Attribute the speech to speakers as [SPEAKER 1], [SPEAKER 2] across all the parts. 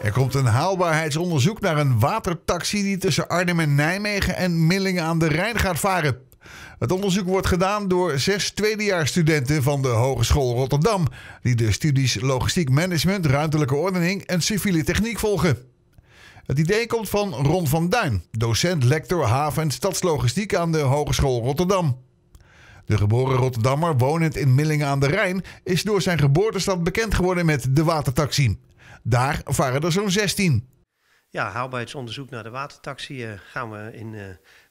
[SPEAKER 1] Er komt een haalbaarheidsonderzoek naar een watertaxi die tussen Arnhem en Nijmegen en Millingen aan de Rijn gaat varen. Het onderzoek wordt gedaan door zes tweedejaarsstudenten van de Hogeschool Rotterdam, die de studies logistiek management, ruimtelijke ordening en civiele techniek volgen. Het idee komt van Ron van Duin, docent lector haven- en stadslogistiek aan de Hogeschool Rotterdam. De geboren Rotterdammer, wonend in Millingen aan de Rijn, is door zijn geboortestad bekend geworden met de watertaxi. Daar varen er zo'n 16.
[SPEAKER 2] Ja, haalbaarheidsonderzoek naar de watertaxi eh, gaan we in uh,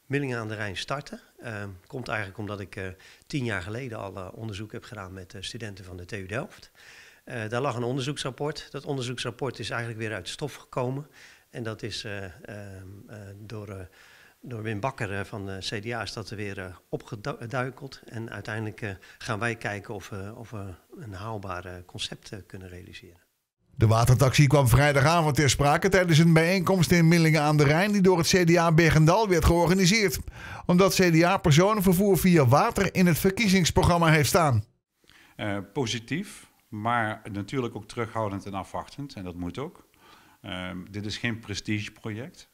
[SPEAKER 2] Millingen aan de Rijn starten. Uh, komt eigenlijk omdat ik eh, tien jaar geleden al onderzoek heb gedaan met studenten van de TU Delft. daar lag een onderzoeksrapport. Dat onderzoeksrapport is eigenlijk weer uit de stof gekomen. En dat is ehm, door, door Wim Bakker van de CDA is dat er weer opgeduikeld. En uiteindelijk gaan wij kijken of, of we een haalbaar concept kunnen realiseren.
[SPEAKER 1] De watertaxi kwam vrijdagavond ter sprake tijdens een bijeenkomst in Millingen aan de Rijn die door het CDA Bergendal werd georganiseerd. Omdat CDA personenvervoer via water in het verkiezingsprogramma heeft staan.
[SPEAKER 3] Eh, positief, maar natuurlijk ook terughoudend en afwachtend. En dat moet ook. Ehm, dit is geen prestigeproject.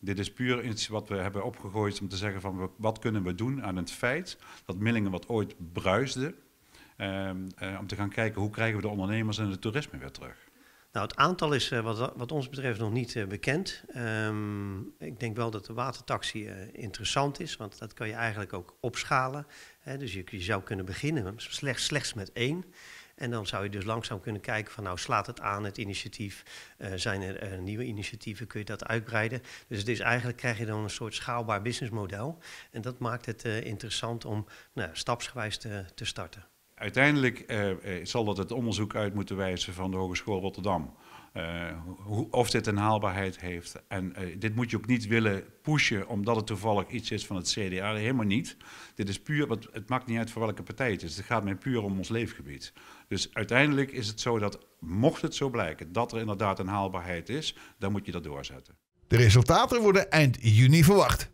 [SPEAKER 3] Dit is puur iets wat we hebben opgegooid om te zeggen van wat kunnen we doen aan het feit dat Millingen wat ooit bruisde. Ehm, eh, om te gaan kijken hoe krijgen we de
[SPEAKER 2] ondernemers en het toerisme weer terug. Nou, het aantal is eh, wat, wat, ons betreft nog niet eh, bekend. Ehm, ik denk wel dat de watertaxi eh, interessant is, want dat kan je eigenlijk ook opschalen. Hè? Dus je, zou kunnen beginnen slechts, slechts met één. En dan zou je dus langzaam kunnen kijken van nou slaat het aan het initiatief, zijn er nieuwe initiatieven, kun je dat uitbreiden. Dus het is eigenlijk krijg je dan een soort schaalbaar businessmodel. En dat maakt het interessant om nou, stapsgewijs te, te starten
[SPEAKER 3] uiteindelijk eh, eh, zal dat het onderzoek uit moeten wijzen van de Hogeschool Rotterdam. Eh, hoe, of dit een haalbaarheid heeft. En dit moet je ook niet willen pushen omdat het toevallig iets is van het CDA. Helemaal niet. Dit is puur, want het maakt niet uit voor welke partij het is. Het gaat mij puur om ons leefgebied. Dus uiteindelijk is het zo dat, mocht het zo blijken dat er inderdaad een haalbaarheid is, dan moet je dat doorzetten.
[SPEAKER 1] De resultaten worden eind juni verwacht.